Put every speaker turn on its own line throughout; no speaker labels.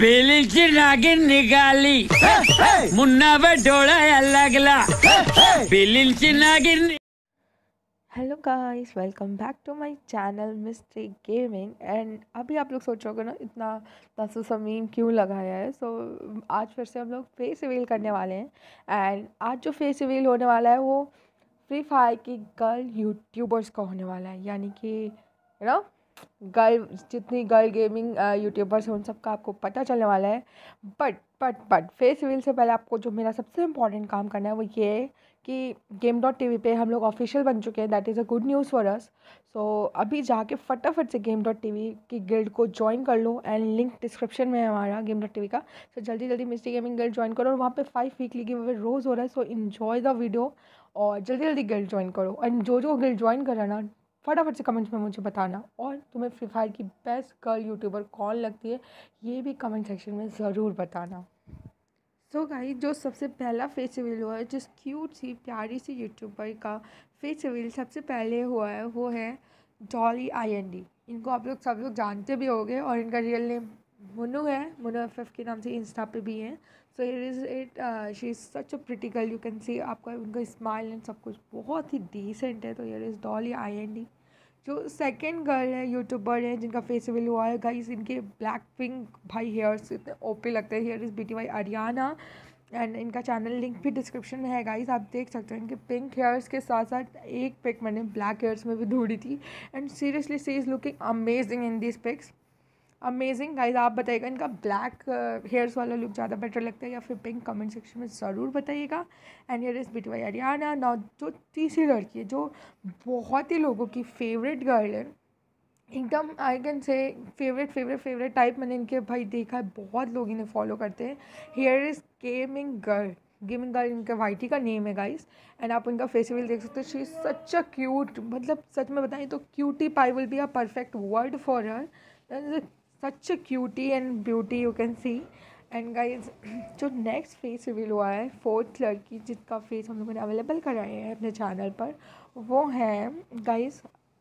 बेली की नागिन निकाली मुन्ना पे बटोड़ा लगला बेली की नागिन hello guys welcome back to my channel mystery gaming and अभी आप लोग सोच रहे हो ना इतना तसु समीम क्यों लगाया है सो so, आज फिर से हम लोग फेस रिवील करने वाले हैं एंड आज जो फेस रिवील होने वाला है वो फ्री फायर की गर्ल यूट्यूबर्स का होने वाला है यानी कि यू नो गर्ल जितनी गर्ल गेमिंग यूट्यूबर्स हैं उन सबका आपको पता चलने वाला है but but but face reveal से पहले आपको जो मेरा सबसे इम्पॉर्टेंट काम करना है वो ये है कि गेम डॉट टी वी पर हम लोग ऑफिशियल बन चुके हैं that is a good news for us so अभी जाके फटाफट से गेम डॉट टी वी की गिल्ड को ज्वाइन कर लो एंड लिंक डिस्क्रिप्शन में है हमारा गेम डॉट टी वी का सो so, जल्दी जल्दी मिस्टी गेमिंग गिल्ड ज्वाइन करो और वहाँ पे फाइव वीकली गेम अवे रोज़ हो रहा है सो इन्जॉय द वीडियो और जल्दी जल्दी गिल्ड ज्वाइन करो एंड जो जो गिल्ड ज्वाइन करा ना फटाफट से कमेंट्स में मुझे बताना और तुम्हें फ्री फायर की बेस्ट गर्ल यूट्यूबर कौन लगती है ये भी कमेंट सेक्शन में ज़रूर बताना सो so गाइस जो सबसे पहला फेस रिवील हुआ है जिस क्यूट सी प्यारी सी यूट्यूबर का फेस रिवील सबसे पहले हुआ है वो है डॉली आई इनको आप लोग सब लोग जानते भी होंगे और इनका रियल नेम मुनु है मुनु एफ एफ के नाम से इंस्टा पे भी हैं so it is it she is such a pretty girl you can see आपका उनका स्माइल एंड सब कुछ बहुत ही डिसेंट है तो हेयर इज़ डॉल या आई एंड डी जो सेकेंड गर्ल है यूट्यूबर है जिनका फेस हुआ है गाइस इनके ब्लैक पिंक भाई हेयर्स इतने ओपे लगते हैं here is B T Y Haryana and इनका चैनल लिंक भी डिस्क्रिप्शन में है गाइस आप देख सकते हो इनके पिंक हेयर्स के साथ साथ एक पिक मैंने ब्लैक हेयर्स में भी ढूंढी थी and seriously she is looking amazing in this pics amazing guys आप बताइएगा इनका ब्लैक हेयर्स uh, वाला लुक ज़्यादा बेटर लगता है या फिर पिंक कमेंट सेक्शन में ज़रूर बताइएगा and here is BTY Haryana now जो तीसरी लड़की है जो बहुत ही लोगों की फेवरेट गर्ल है एकदम I can say favourite favourite favourite type मैंने इनके भाई देखा है बहुत लोग इन्हें फॉलो करते हैं here is gaming girl gaming girl इनका वाइटी का नेम है गाइस एंड आप इनका फेसिवल देख सकते हो she is such a cute मतलब सच में बताएं तो cutie pie will be a perfect word for her such cutie and beauty you can see and guys जो नेक्स्ट फेस रिवील हुआ है फोर्थ लड़की जिसका फेस हम लोगों ने अवेलेबल कराए हैं अपने चैनल पर वो है गाइज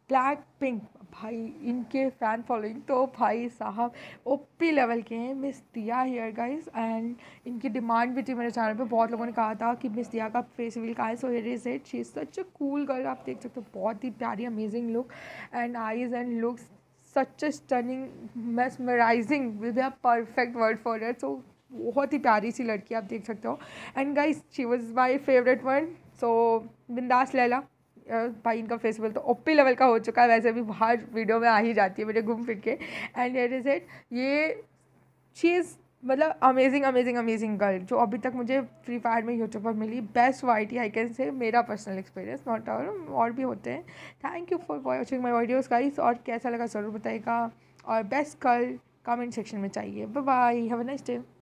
ब्लैक पिंक भाई इनके फ़ैन फॉलोइंग तो भाई साहब ओपी लेवल के हैं मिस दिया हेयर गाइज एंड इनकी डिमांड भी थी मेरे चैनल पे बहुत लोगों ने कहा था कि मिस दिया का फेस रिवील का है so here is it she is such a cool girl आप देख सकते हो बहुत ही प्यारी amazing look and eyes and looks such a stunning mesmerizing will be a perfect word for it so बहुत ही प्यारी सी लड़की आप देख सकते हो and guys she was my favourite one so बिंदास लैला भाई इनका फेस्टिवल तो ओपी लेवल का हो चुका है वैसे भी बाहर वीडियो में आ ही जाती है मेरे घूम फिर के एंड इट इज़ इट ये शी इज़ मतलब अमेजिंग अमेजिंग अमेजिंग गर्ल जो अभी तक मुझे फ्री फायर में यूट्यूब पर मिली best Y T I can say मेरा पर्सनल एक्सपीरियंस नॉट और और भी होते हैं thank you for watching my videos guys और कैसा लगा ज़रूर बताएगा और बेस्ट गर्ल कमेंट सेक्शन में चाहिए bye have a nice day